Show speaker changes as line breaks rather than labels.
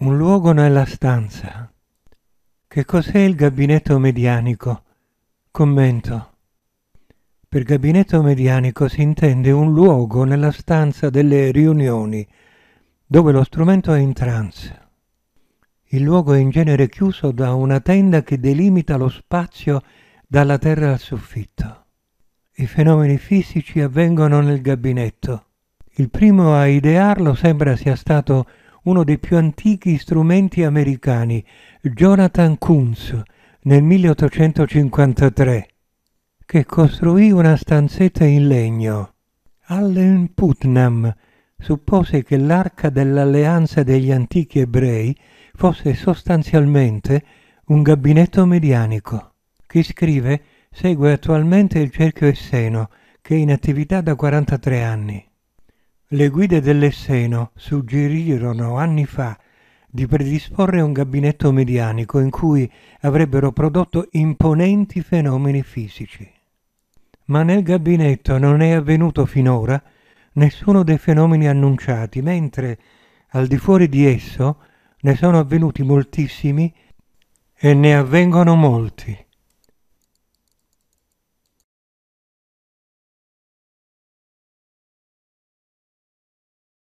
un luogo nella stanza. Che cos'è il gabinetto medianico? Commento. Per gabinetto medianico si intende un luogo nella stanza delle riunioni, dove lo strumento è in trance. Il luogo è in genere chiuso da una tenda che delimita lo spazio dalla terra al soffitto. I fenomeni fisici avvengono nel gabinetto. Il primo a idearlo sembra sia stato uno dei più antichi strumenti americani, Jonathan Kunz, nel 1853, che costruì una stanzetta in legno. Allen Putnam suppose che l'arca dell'alleanza degli antichi ebrei fosse sostanzialmente un gabinetto medianico. Chi scrive segue attualmente il cerchio Esseno, che è in attività da 43 anni. Le guide dell'Esseno suggerirono anni fa di predisporre un gabinetto medianico in cui avrebbero prodotto imponenti fenomeni fisici. Ma nel gabinetto non è avvenuto finora nessuno dei fenomeni annunciati, mentre al di fuori di esso ne sono avvenuti moltissimi e ne avvengono molti.